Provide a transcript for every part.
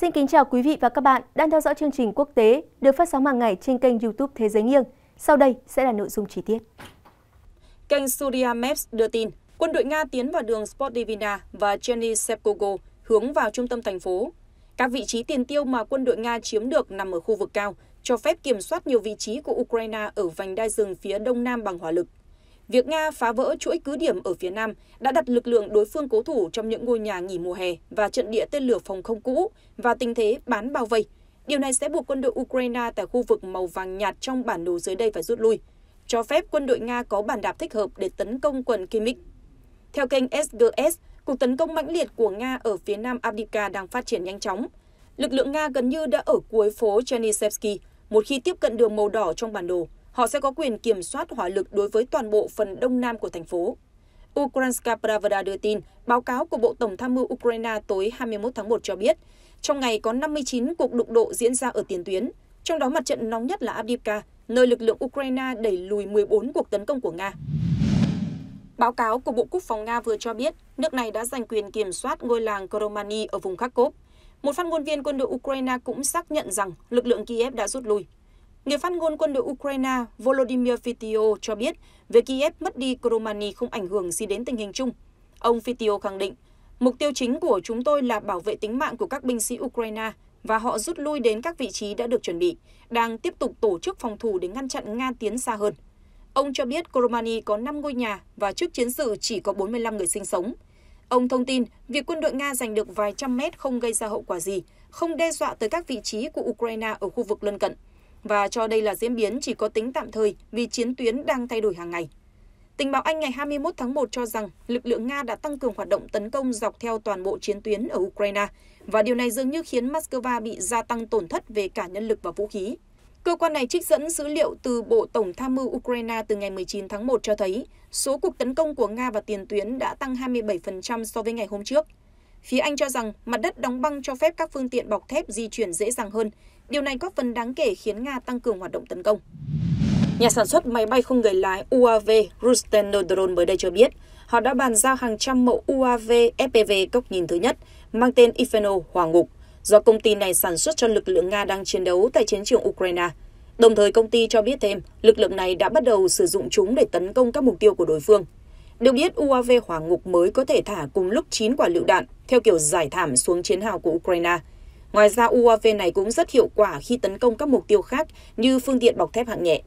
Xin kính chào quý vị và các bạn đang theo dõi chương trình quốc tế được phát sóng hàng ngày trên kênh YouTube Thế giới nghiêng. Sau đây sẽ là nội dung chi tiết. Kênh Surya Maps đưa tin, quân đội Nga tiến vào đường Sportivina và Chernyshekogo hướng vào trung tâm thành phố. Các vị trí tiền tiêu mà quân đội Nga chiếm được nằm ở khu vực cao, cho phép kiểm soát nhiều vị trí của Ukraine ở vành đai rừng phía đông nam bằng hỏa lực. Việc Nga phá vỡ chuỗi cứ điểm ở phía Nam đã đặt lực lượng đối phương cố thủ trong những ngôi nhà nghỉ mùa hè và trận địa tên lửa phòng không cũ và tình thế bán bao vây. Điều này sẽ buộc quân đội Ukraine tại khu vực màu vàng nhạt trong bản đồ dưới đây phải rút lui, cho phép quân đội Nga có bàn đạp thích hợp để tấn công quần Kimik. Theo kênh SGS, cuộc tấn công mãnh liệt của Nga ở phía nam Abdika đang phát triển nhanh chóng. Lực lượng Nga gần như đã ở cuối phố Chernyshevsky một khi tiếp cận đường màu đỏ trong bản đồ Họ sẽ có quyền kiểm soát hỏa lực đối với toàn bộ phần đông nam của thành phố. Ukrainska Pravda đưa tin, báo cáo của Bộ Tổng tham mưu Ukraine tối 21 tháng 1 cho biết, trong ngày có 59 cuộc đụng độ diễn ra ở tiền tuyến, trong đó mặt trận nóng nhất là Avdiivka, nơi lực lượng Ukraine đẩy lùi 14 cuộc tấn công của Nga. Báo cáo của Bộ Quốc phòng Nga vừa cho biết, nước này đã giành quyền kiểm soát ngôi làng Koromani ở vùng Kharkov. Một phát ngôn viên quân đội Ukraine cũng xác nhận rằng lực lượng Kiev đã rút lui. Người phát ngôn quân đội Ukraine Volodymyr Fitio cho biết việc Kiev mất đi Kromani không ảnh hưởng gì đến tình hình chung. Ông Fitio khẳng định, mục tiêu chính của chúng tôi là bảo vệ tính mạng của các binh sĩ Ukraine và họ rút lui đến các vị trí đã được chuẩn bị, đang tiếp tục tổ chức phòng thủ để ngăn chặn Nga tiến xa hơn. Ông cho biết Kromani có 5 ngôi nhà và trước chiến sự chỉ có 45 người sinh sống. Ông thông tin việc quân đội Nga giành được vài trăm mét không gây ra hậu quả gì, không đe dọa tới các vị trí của Ukraine ở khu vực lân cận và cho đây là diễn biến chỉ có tính tạm thời vì chiến tuyến đang thay đổi hàng ngày. Tình báo Anh ngày 21 tháng 1 cho rằng lực lượng Nga đã tăng cường hoạt động tấn công dọc theo toàn bộ chiến tuyến ở Ukraine và điều này dường như khiến Moscow bị gia tăng tổn thất về cả nhân lực và vũ khí. Cơ quan này trích dẫn dữ liệu từ Bộ Tổng tham mưu Ukraine từ ngày 19 tháng 1 cho thấy số cuộc tấn công của Nga vào tiền tuyến đã tăng 27% so với ngày hôm trước. Phía Anh cho rằng mặt đất đóng băng cho phép các phương tiện bọc thép di chuyển dễ dàng hơn. Điều này góp phần đáng kể khiến Nga tăng cường hoạt động tấn công. Nhà sản xuất máy bay không người lái UAV Rustenodrone mới đây cho biết, họ đã bàn giao hàng trăm mẫu UAV FPV cốc nhìn thứ nhất, mang tên Ifeno Hoàng Ngục, do công ty này sản xuất cho lực lượng Nga đang chiến đấu tại chiến trường Ukraine. Đồng thời công ty cho biết thêm, lực lượng này đã bắt đầu sử dụng chúng để tấn công các mục tiêu của đối phương. Được biết, UAV Hỏa Ngục mới có thể thả cùng lúc 9 quả lựu đạn theo kiểu giải thảm xuống chiến hào của Ukraine. Ngoài ra, UAV này cũng rất hiệu quả khi tấn công các mục tiêu khác như phương tiện bọc thép hạng nhẹ.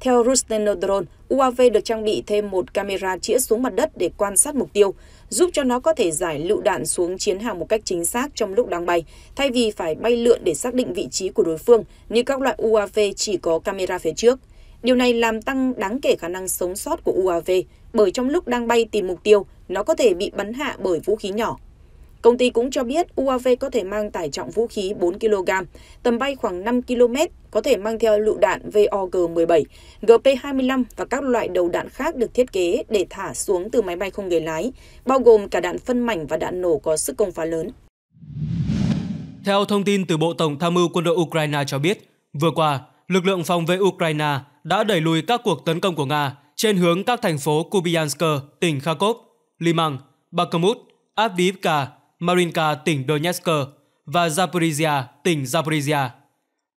Theo Rustenodron, UAV được trang bị thêm một camera chĩa xuống mặt đất để quan sát mục tiêu, giúp cho nó có thể giải lựu đạn xuống chiến hào một cách chính xác trong lúc đang bay, thay vì phải bay lượn để xác định vị trí của đối phương như các loại UAV chỉ có camera phía trước. Điều này làm tăng đáng kể khả năng sống sót của UAV bởi trong lúc đang bay tìm mục tiêu, nó có thể bị bắn hạ bởi vũ khí nhỏ. Công ty cũng cho biết UAV có thể mang tải trọng vũ khí 4 kg, tầm bay khoảng 5 km, có thể mang theo lựu đạn VOG-17, GP-25 và các loại đầu đạn khác được thiết kế để thả xuống từ máy bay không người lái, bao gồm cả đạn phân mảnh và đạn nổ có sức công phá lớn. Theo thông tin từ Bộ Tổng tham mưu quân đội Ukraine cho biết, vừa qua, lực lượng phòng vệ Ukraine đã đẩy lùi các cuộc tấn công của Nga trên hướng các thành phố Kubiansk, tỉnh Kharkov, Liman, Bakhmut, Avdiivka, Marinka, tỉnh Donetsk và Zaporizhia, tỉnh Zaporizhia.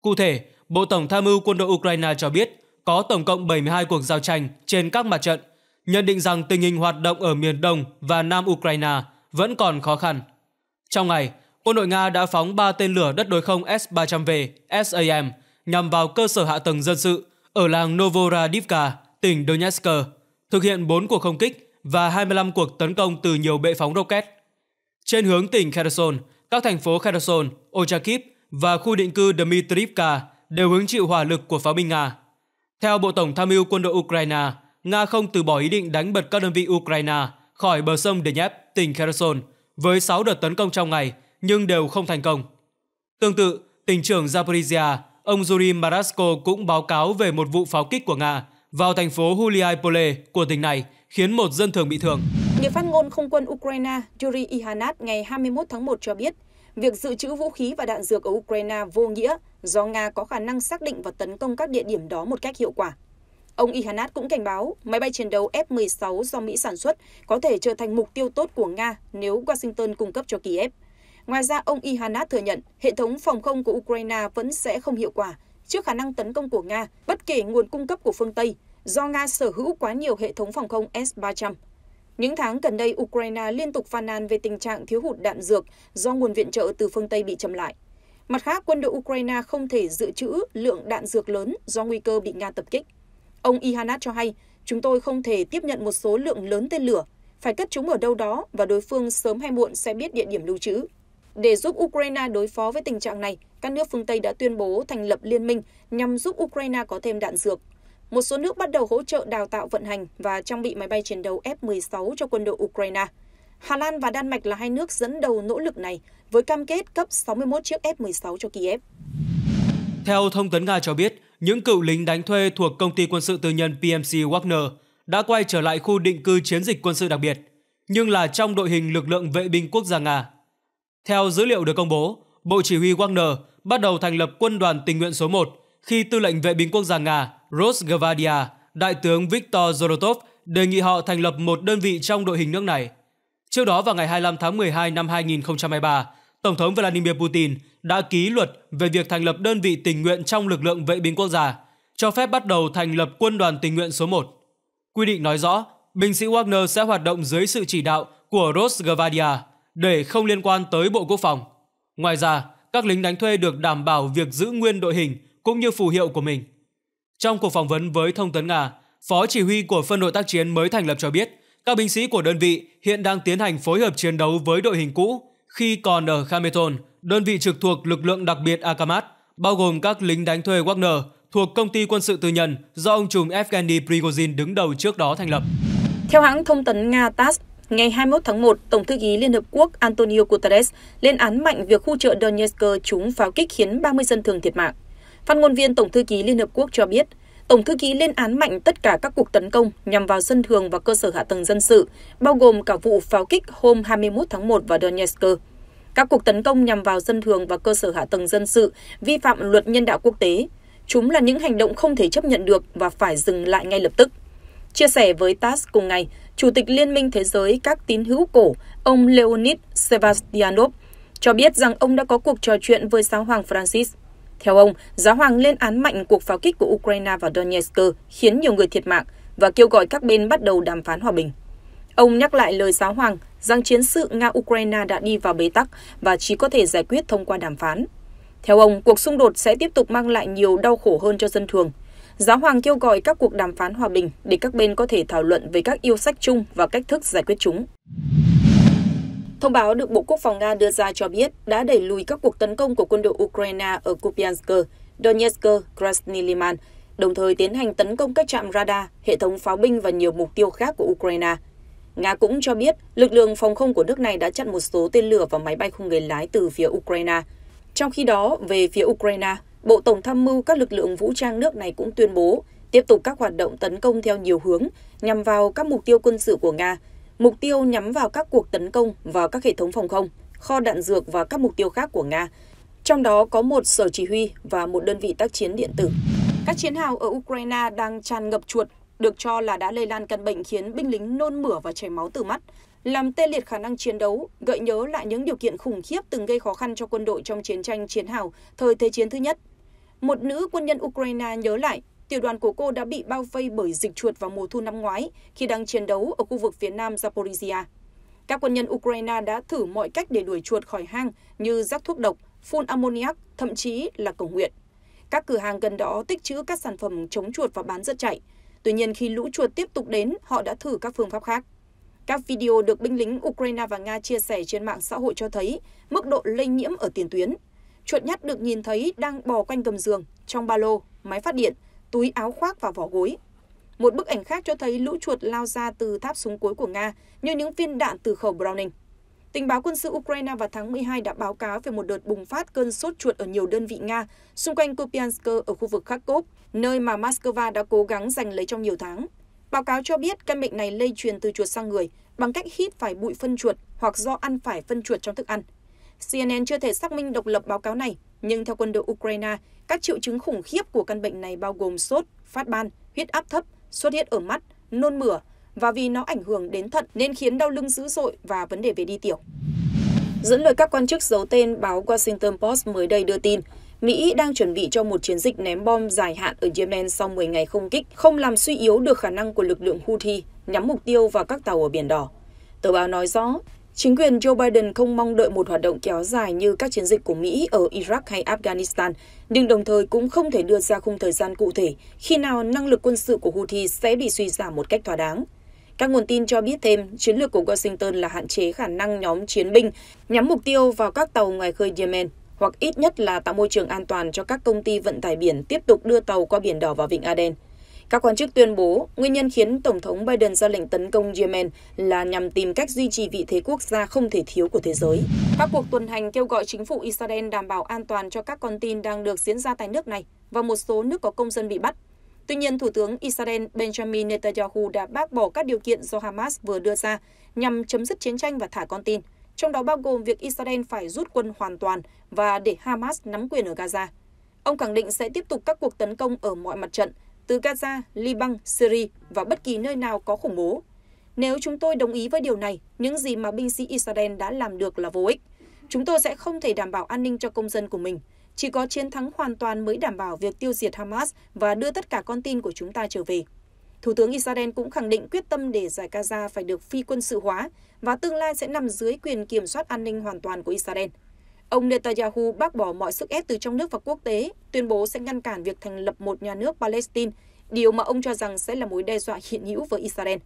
Cụ thể, Bộ Tổng tham mưu quân đội Ukraine cho biết có tổng cộng 72 cuộc giao tranh trên các mặt trận, nhận định rằng tình hình hoạt động ở miền Đông và Nam Ukraine vẫn còn khó khăn. Trong ngày, quân đội Nga đã phóng 3 tên lửa đất đối không S-300V, SAM nhằm vào cơ sở hạ tầng dân sự ở làng Novoradivka, tỉnh Donetsk, thực hiện 4 cuộc không kích và 25 cuộc tấn công từ nhiều bệ phóng rocket. Trên hướng tỉnh Kherson, các thành phố Kherson, Ochakiv và khu định cư Dmitrivka đều hứng chịu hỏa lực của pháo binh Nga. Theo Bộ Tổng tham mưu quân đội Ukraine, Nga không từ bỏ ý định đánh bật các đơn vị Ukraine khỏi bờ sông Dnieper, tỉnh Kherson với 6 đợt tấn công trong ngày nhưng đều không thành công. Tương tự, tỉnh trưởng Zaporizhia ông Yuri Marasko cũng báo cáo về một vụ pháo kích của Nga vào thành phố Huliaipole của tỉnh này khiến một dân thường bị thương. Người phát ngôn không quân Ukraine Yuri Ihanat ngày 21 tháng 1 cho biết, việc dự trữ vũ khí và đạn dược ở Ukraine vô nghĩa do Nga có khả năng xác định và tấn công các địa điểm đó một cách hiệu quả. Ông Ihanat cũng cảnh báo máy bay chiến đấu F-16 do Mỹ sản xuất có thể trở thành mục tiêu tốt của Nga nếu Washington cung cấp cho Kiev. Ngoài ra, ông Ihanat thừa nhận hệ thống phòng không của Ukraine vẫn sẽ không hiệu quả trước khả năng tấn công của Nga, bất kể nguồn cung cấp của phương Tây, do Nga sở hữu quá nhiều hệ thống phòng không S-300. Những tháng gần đây, Ukraine liên tục phàn nàn về tình trạng thiếu hụt đạn dược do nguồn viện trợ từ phương Tây bị chậm lại. Mặt khác, quân đội Ukraine không thể dự trữ lượng đạn dược lớn do nguy cơ bị Nga tập kích. Ông Ihanat cho hay, chúng tôi không thể tiếp nhận một số lượng lớn tên lửa, phải cất chúng ở đâu đó và đối phương sớm hay muộn sẽ biết địa điểm lưu trữ. Để giúp Ukraine đối phó với tình trạng này, các nước phương Tây đã tuyên bố thành lập liên minh nhằm giúp Ukraine có thêm đạn dược. Một số nước bắt đầu hỗ trợ đào tạo vận hành và trang bị máy bay chiến đấu F-16 cho quân đội Ukraine. Hà Lan và Đan Mạch là hai nước dẫn đầu nỗ lực này với cam kết cấp 61 chiếc F-16 cho Kiev. Theo thông tấn Nga cho biết, những cựu lính đánh thuê thuộc công ty quân sự tư nhân PMC Wagner đã quay trở lại khu định cư chiến dịch quân sự đặc biệt, nhưng là trong đội hình lực lượng vệ binh quốc gia Nga. Theo dữ liệu được công bố, Bộ Chỉ huy Wagner bắt đầu thành lập quân đoàn tình nguyện số 1 khi tư lệnh vệ binh quốc gia Nga Rosgvardia, đại tướng Viktor Zorotov đề nghị họ thành lập một đơn vị trong đội hình nước này. Trước đó vào ngày 25 tháng 12 năm 2023, Tổng thống Vladimir Putin đã ký luật về việc thành lập đơn vị tình nguyện trong lực lượng vệ binh quốc gia, cho phép bắt đầu thành lập quân đoàn tình nguyện số 1. Quy định nói rõ, binh sĩ Wagner sẽ hoạt động dưới sự chỉ đạo của Rosgvardia để không liên quan tới Bộ Quốc phòng. Ngoài ra, các lính đánh thuê được đảm bảo việc giữ nguyên đội hình cũng như phù hiệu của mình. Trong cuộc phỏng vấn với Thông tấn Nga, Phó chỉ huy của phân đội tác chiến mới thành lập cho biết, các binh sĩ của đơn vị hiện đang tiến hành phối hợp chiến đấu với đội hình cũ khi còn ở Khameton, đơn vị trực thuộc lực lượng đặc biệt Akamat, bao gồm các lính đánh thuê Wagner thuộc công ty quân sự tư nhân do ông trùm Evgeny Prigozhin đứng đầu trước đó thành lập. Theo hãng thông tấn Nga TASS, Ngày 21 tháng 1, Tổng thư ký Liên Hợp Quốc Antonio Guterres lên án mạnh việc khu chợ Donetsk trúng pháo kích khiến 30 dân thường thiệt mạng. Phát ngôn viên Tổng thư ký Liên Hợp Quốc cho biết, Tổng thư ký lên án mạnh tất cả các cuộc tấn công nhằm vào dân thường và cơ sở hạ tầng dân sự, bao gồm cả vụ pháo kích hôm 21 tháng 1 vào Donetsk. Các cuộc tấn công nhằm vào dân thường và cơ sở hạ tầng dân sự vi phạm luật nhân đạo quốc tế. Chúng là những hành động không thể chấp nhận được và phải dừng lại ngay lập tức. Chia sẻ với TASS cùng ngày, Chủ tịch Liên minh Thế giới các tín hữu cổ, ông Leonid Sebastianov, cho biết rằng ông đã có cuộc trò chuyện với giáo hoàng Francis. Theo ông, giáo hoàng lên án mạnh cuộc pháo kích của Ukraine vào Donetsk khiến nhiều người thiệt mạng và kêu gọi các bên bắt đầu đàm phán hòa bình. Ông nhắc lại lời giáo hoàng rằng chiến sự Nga-Ukraine đã đi vào bế tắc và chỉ có thể giải quyết thông qua đàm phán. Theo ông, cuộc xung đột sẽ tiếp tục mang lại nhiều đau khổ hơn cho dân thường Giáo hoàng kêu gọi các cuộc đàm phán hòa bình để các bên có thể thảo luận về các yêu sách chung và cách thức giải quyết chúng. Thông báo được Bộ Quốc phòng Nga đưa ra cho biết đã đẩy lùi các cuộc tấn công của quân đội Ukraine ở Kupiansk, Donetsk, Krasny Liman, đồng thời tiến hành tấn công các trạm radar, hệ thống pháo binh và nhiều mục tiêu khác của Ukraine. Nga cũng cho biết lực lượng phòng không của nước này đã chặn một số tên lửa và máy bay không người lái từ phía Ukraine. Trong khi đó, về phía Ukraine, bộ tổng tham mưu các lực lượng vũ trang nước này cũng tuyên bố tiếp tục các hoạt động tấn công theo nhiều hướng nhằm vào các mục tiêu quân sự của nga mục tiêu nhắm vào các cuộc tấn công vào các hệ thống phòng không kho đạn dược và các mục tiêu khác của nga trong đó có một sở chỉ huy và một đơn vị tác chiến điện tử các chiến hào ở ukraine đang tràn ngập chuột được cho là đã lây lan căn bệnh khiến binh lính nôn mửa và chảy máu từ mắt làm tê liệt khả năng chiến đấu, gợi nhớ lại những điều kiện khủng khiếp từng gây khó khăn cho quân đội trong chiến tranh chiến hào thời Thế chiến thứ nhất một nữ quân nhân Ukraine nhớ lại, tiểu đoàn của cô đã bị bao vây bởi dịch chuột vào mùa thu năm ngoái khi đang chiến đấu ở khu vực phía nam Zaporizhia. Các quân nhân Ukraine đã thử mọi cách để đuổi chuột khỏi hang như rắc thuốc độc, phun ammoniac, thậm chí là cầu nguyện. Các cửa hàng gần đó tích trữ các sản phẩm chống chuột và bán rất chạy. Tuy nhiên khi lũ chuột tiếp tục đến, họ đã thử các phương pháp khác. Các video được binh lính Ukraine và Nga chia sẻ trên mạng xã hội cho thấy mức độ lây nhiễm ở tiền tuyến chuột nhắt được nhìn thấy đang bò quanh gầm giường, trong ba lô, máy phát điện, túi áo khoác và vỏ gối. Một bức ảnh khác cho thấy lũ chuột lao ra từ tháp súng cuối của Nga như những viên đạn từ khẩu Browning. Tình báo quân sự Ukraine vào tháng 12 đã báo cáo về một đợt bùng phát cơn sốt chuột ở nhiều đơn vị Nga xung quanh Kupiansk ở khu vực Kharkov, nơi mà Moscow đã cố gắng giành lấy trong nhiều tháng. Báo cáo cho biết căn bệnh này lây truyền từ chuột sang người bằng cách hít phải bụi phân chuột hoặc do ăn phải phân chuột trong thức ăn. CNN chưa thể xác minh độc lập báo cáo này, nhưng theo quân đội Ukraine, các triệu chứng khủng khiếp của căn bệnh này bao gồm sốt, phát ban, huyết áp thấp, xuất huyết ở mắt, nôn mửa và vì nó ảnh hưởng đến thận nên khiến đau lưng dữ dội và vấn đề về đi tiểu. Dẫn lời các quan chức giấu tên, báo Washington Post mới đây đưa tin, Mỹ đang chuẩn bị cho một chiến dịch ném bom dài hạn ở Yemen sau 10 ngày không kích, không làm suy yếu được khả năng của lực lượng Houthi nhắm mục tiêu vào các tàu ở Biển Đỏ. Tờ báo nói rõ, Chính quyền Joe Biden không mong đợi một hoạt động kéo dài như các chiến dịch của Mỹ ở Iraq hay Afghanistan, nhưng đồng thời cũng không thể đưa ra khung thời gian cụ thể khi nào năng lực quân sự của Houthi sẽ bị suy giảm một cách thỏa đáng. Các nguồn tin cho biết thêm, chiến lược của Washington là hạn chế khả năng nhóm chiến binh nhắm mục tiêu vào các tàu ngoài khơi Yemen, hoặc ít nhất là tạo môi trường an toàn cho các công ty vận tải biển tiếp tục đưa tàu qua biển đỏ vào Vịnh Aden. Các quan chức tuyên bố nguyên nhân khiến Tổng thống Biden ra lệnh tấn công Yemen là nhằm tìm cách duy trì vị thế quốc gia không thể thiếu của thế giới. Các cuộc tuần hành kêu gọi chính phủ Israel đảm bảo an toàn cho các con tin đang được diễn ra tại nước này và một số nước có công dân bị bắt. Tuy nhiên, Thủ tướng Israel Benjamin Netanyahu đã bác bỏ các điều kiện do Hamas vừa đưa ra nhằm chấm dứt chiến tranh và thả con tin, trong đó bao gồm việc Israel phải rút quân hoàn toàn và để Hamas nắm quyền ở Gaza. Ông khẳng định sẽ tiếp tục các cuộc tấn công ở mọi mặt trận từ Gaza, Liban, Syria và bất kỳ nơi nào có khủng bố. Nếu chúng tôi đồng ý với điều này, những gì mà binh sĩ Israel đã làm được là vô ích. Chúng tôi sẽ không thể đảm bảo an ninh cho công dân của mình. Chỉ có chiến thắng hoàn toàn mới đảm bảo việc tiêu diệt Hamas và đưa tất cả con tin của chúng ta trở về. Thủ tướng Israel cũng khẳng định quyết tâm để giải Gaza phải được phi quân sự hóa và tương lai sẽ nằm dưới quyền kiểm soát an ninh hoàn toàn của Israel ông netanyahu bác bỏ mọi sức ép từ trong nước và quốc tế tuyên bố sẽ ngăn cản việc thành lập một nhà nước palestine điều mà ông cho rằng sẽ là mối đe dọa hiện hữu với israel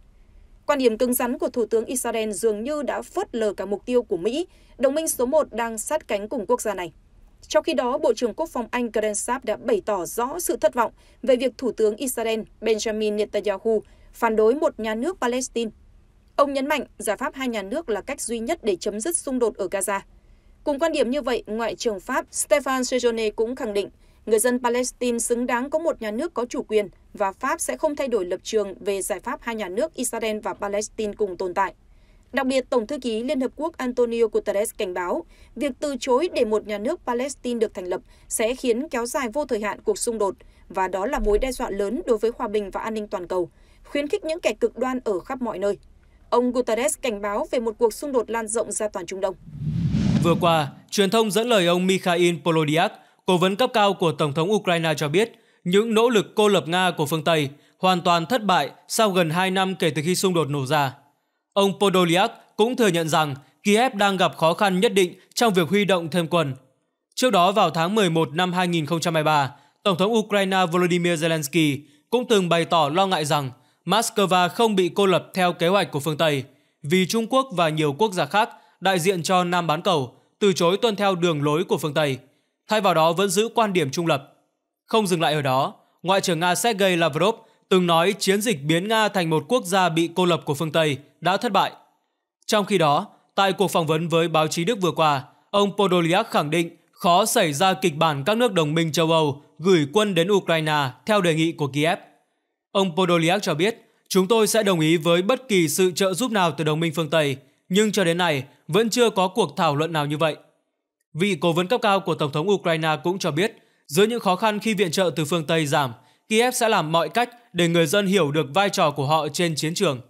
quan điểm cứng rắn của thủ tướng israel dường như đã phớt lờ cả mục tiêu của mỹ đồng minh số một đang sát cánh cùng quốc gia này trong khi đó, Bộ trưởng Quốc phòng Anh Karen Saab đã bày tỏ rõ sự thất vọng về việc Thủ tướng Israel Benjamin Netanyahu phản đối một nhà nước Palestine. Ông nhấn mạnh giải pháp hai nhà nước là cách duy nhất để chấm dứt xung đột ở Gaza cùng quan điểm như vậy ngoại trưởng pháp stéphane sejourne cũng khẳng định người dân palestine xứng đáng có một nhà nước có chủ quyền và pháp sẽ không thay đổi lập trường về giải pháp hai nhà nước israel và palestine cùng tồn tại Đặc biệt, Tổng thư ký Liên Hợp Quốc Antonio Guterres cảnh báo việc từ chối để một nhà nước Palestine được thành lập sẽ khiến kéo dài vô thời hạn cuộc xung đột và đó là mối đe dọa lớn đối với hòa bình và an ninh toàn cầu, khuyến khích những kẻ cực đoan ở khắp mọi nơi. Ông Guterres cảnh báo về một cuộc xung đột lan rộng ra toàn Trung Đông. Vừa qua, truyền thông dẫn lời ông Mikhail Polodyak, cố vấn cấp cao của Tổng thống Ukraine cho biết, những nỗ lực cô lập Nga của phương Tây hoàn toàn thất bại sau gần 2 năm kể từ khi xung đột nổ ra. Ông Podolyak cũng thừa nhận rằng Kiev đang gặp khó khăn nhất định trong việc huy động thêm quân. Trước đó vào tháng 11 năm 2023, Tổng thống Ukraine Volodymyr Zelensky cũng từng bày tỏ lo ngại rằng Moscow không bị cô lập theo kế hoạch của phương Tây, vì Trung Quốc và nhiều quốc gia khác đại diện cho Nam bán cầu, từ chối tuân theo đường lối của phương Tây, thay vào đó vẫn giữ quan điểm trung lập. Không dừng lại ở đó, Ngoại trưởng Nga Sergei Lavrov từng nói chiến dịch biến Nga thành một quốc gia bị cô lập của phương Tây đã thất bại. Trong khi đó, tại cuộc phỏng vấn với báo chí Đức vừa qua, ông Podolyak khẳng định khó xảy ra kịch bản các nước đồng minh châu Âu gửi quân đến Ukraine theo đề nghị của Kiev. Ông Podolyak cho biết, chúng tôi sẽ đồng ý với bất kỳ sự trợ giúp nào từ đồng minh phương Tây – nhưng cho đến nay vẫn chưa có cuộc thảo luận nào như vậy. Vị cố vấn cấp cao của Tổng thống Ukraine cũng cho biết, dưới những khó khăn khi viện trợ từ phương Tây giảm, Kiev sẽ làm mọi cách để người dân hiểu được vai trò của họ trên chiến trường.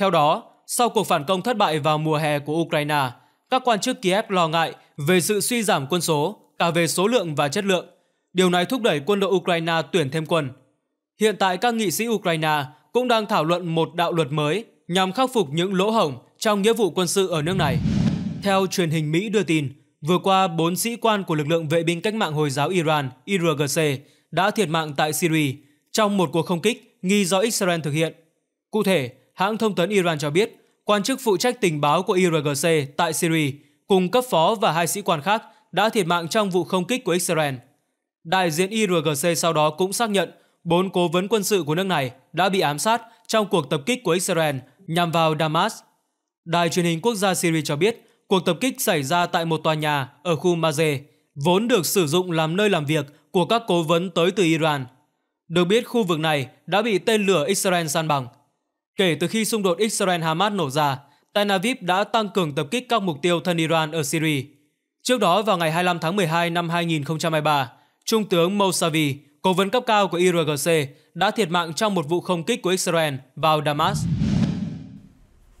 Theo đó, sau cuộc phản công thất bại vào mùa hè của Ukraine, các quan chức Kiev lo ngại về sự suy giảm quân số, cả về số lượng và chất lượng. Điều này thúc đẩy quân đội Ukraine tuyển thêm quân. Hiện tại các nghị sĩ Ukraine cũng đang thảo luận một đạo luật mới nhằm khắc phục những lỗ hổng trong nghĩa vụ quân sự ở nước này. Theo truyền hình Mỹ đưa tin, vừa qua 4 sĩ quan của lực lượng vệ binh cách mạng Hồi giáo Iran IRGC đã thiệt mạng tại Syria trong một cuộc không kích nghi do Israel thực hiện. Cụ thể, hãng thông tấn Iran cho biết quan chức phụ trách tình báo của IRGC tại Syria cùng cấp phó và hai sĩ quan khác đã thiệt mạng trong vụ không kích của Israel. Đại diện IRGC sau đó cũng xác nhận bốn cố vấn quân sự của nước này đã bị ám sát trong cuộc tập kích của Israel nhằm vào Damas Đài truyền hình quốc gia Syria cho biết cuộc tập kích xảy ra tại một tòa nhà ở khu Maze, vốn được sử dụng làm nơi làm việc của các cố vấn tới từ Iran. Được biết khu vực này đã bị tên lửa Israel san bằng. Kể từ khi xung đột Israel-Hamas nổ ra, Tel Aviv đã tăng cường tập kích các mục tiêu thân Iran ở Syria. Trước đó vào ngày 25 tháng 12 năm 2023, Trung tướng Mousavi, cố vấn cấp cao của IRGC, đã thiệt mạng trong một vụ không kích của Israel vào Damascus.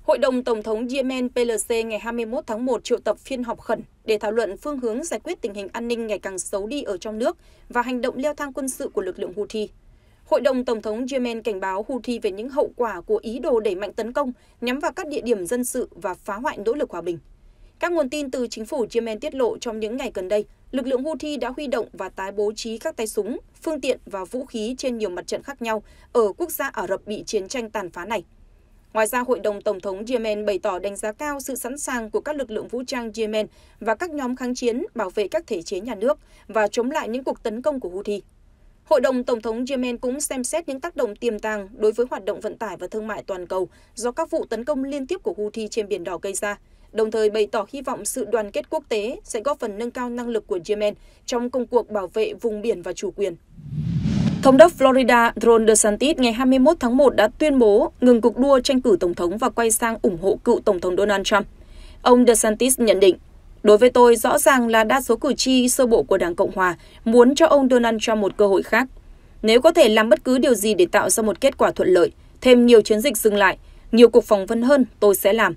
Hội đồng Tổng thống Yemen PLC ngày 21 tháng 1 triệu tập phiên họp khẩn để thảo luận phương hướng giải quyết tình hình an ninh ngày càng xấu đi ở trong nước và hành động leo thang quân sự của lực lượng Houthi. Hội đồng Tổng thống Yemen cảnh báo Houthi về những hậu quả của ý đồ đẩy mạnh tấn công nhắm vào các địa điểm dân sự và phá hoại nỗ lực hòa bình. Các nguồn tin từ chính phủ Yemen tiết lộ trong những ngày gần đây, lực lượng Houthi đã huy động và tái bố trí các tay súng, phương tiện và vũ khí trên nhiều mặt trận khác nhau ở quốc gia Ả Rập bị chiến tranh tàn phá này. Ngoài ra, Hội đồng Tổng thống Yemen bày tỏ đánh giá cao sự sẵn sàng của các lực lượng vũ trang Yemen và các nhóm kháng chiến bảo vệ các thể chế nhà nước và chống lại những cuộc tấn công của Houthi. Hội đồng Tổng thống Yemen cũng xem xét những tác động tiềm tàng đối với hoạt động vận tải và thương mại toàn cầu do các vụ tấn công liên tiếp của Houthi trên Biển Đỏ gây ra, đồng thời bày tỏ hy vọng sự đoàn kết quốc tế sẽ góp phần nâng cao năng lực của Yemen trong công cuộc bảo vệ vùng biển và chủ quyền. Thống đốc Florida Ron DeSantis ngày 21 tháng 1 đã tuyên bố ngừng cuộc đua tranh cử tổng thống và quay sang ủng hộ cựu tổng thống Donald Trump. Ông DeSantis nhận định, Đối với tôi, rõ ràng là đa số cử tri sơ bộ của Đảng Cộng Hòa muốn cho ông Donald Trump một cơ hội khác. Nếu có thể làm bất cứ điều gì để tạo ra một kết quả thuận lợi, thêm nhiều chiến dịch dừng lại, nhiều cuộc phỏng vấn hơn, tôi sẽ làm.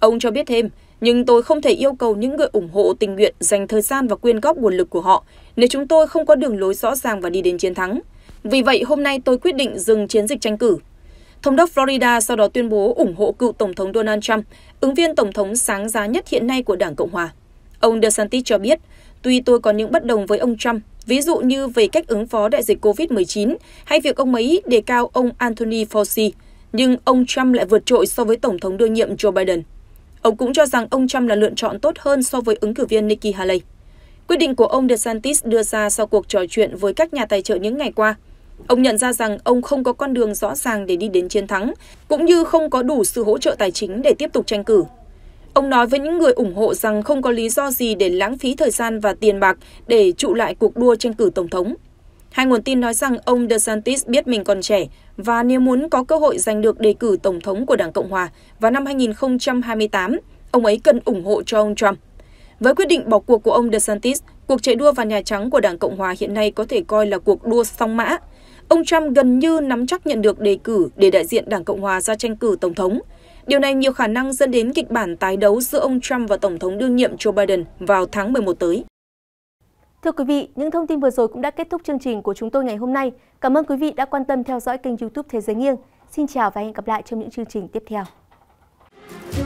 Ông cho biết thêm, nhưng tôi không thể yêu cầu những người ủng hộ tình nguyện dành thời gian và quyên góp nguồn lực của họ nếu chúng tôi không có đường lối rõ ràng và đi đến chiến thắng. Vì vậy, hôm nay tôi quyết định dừng chiến dịch tranh cử. Thống đốc Florida sau đó tuyên bố ủng hộ cựu Tổng thống Donald Trump, ứng viên Tổng thống sáng giá nhất hiện nay của Đảng Cộng Hòa. Ông DeSantis cho biết, tuy tôi có những bất đồng với ông Trump, ví dụ như về cách ứng phó đại dịch COVID-19 hay việc ông ấy đề cao ông Anthony Fauci, nhưng ông Trump lại vượt trội so với Tổng thống đương nhiệm Joe Biden. Ông cũng cho rằng ông Trump là lựa chọn tốt hơn so với ứng cử viên Nikki Haley. Quyết định của ông DeSantis đưa ra sau cuộc trò chuyện với các nhà tài trợ những ngày qua – Ông nhận ra rằng ông không có con đường rõ ràng để đi đến chiến thắng, cũng như không có đủ sự hỗ trợ tài chính để tiếp tục tranh cử. Ông nói với những người ủng hộ rằng không có lý do gì để lãng phí thời gian và tiền bạc để trụ lại cuộc đua tranh cử tổng thống. Hai nguồn tin nói rằng ông DeSantis biết mình còn trẻ và nếu muốn có cơ hội giành được đề cử tổng thống của Đảng Cộng hòa vào năm 2028, ông ấy cần ủng hộ cho ông Trump. Với quyết định bỏ cuộc của ông DeSantis, cuộc chạy đua vào Nhà Trắng của Đảng Cộng hòa hiện nay có thể coi là cuộc đua song mã Ông Trump gần như nắm chắc nhận được đề cử để đại diện Đảng Cộng hòa ra tranh cử tổng thống. Điều này nhiều khả năng dẫn đến kịch bản tái đấu giữa ông Trump và Tổng thống đương nhiệm Joe Biden vào tháng 11 tới. Thưa quý vị, những thông tin vừa rồi cũng đã kết thúc chương trình của chúng tôi ngày hôm nay. Cảm ơn quý vị đã quan tâm theo dõi kênh youtube Thế Giới Nghiêng. Xin chào và hẹn gặp lại trong những chương trình tiếp theo.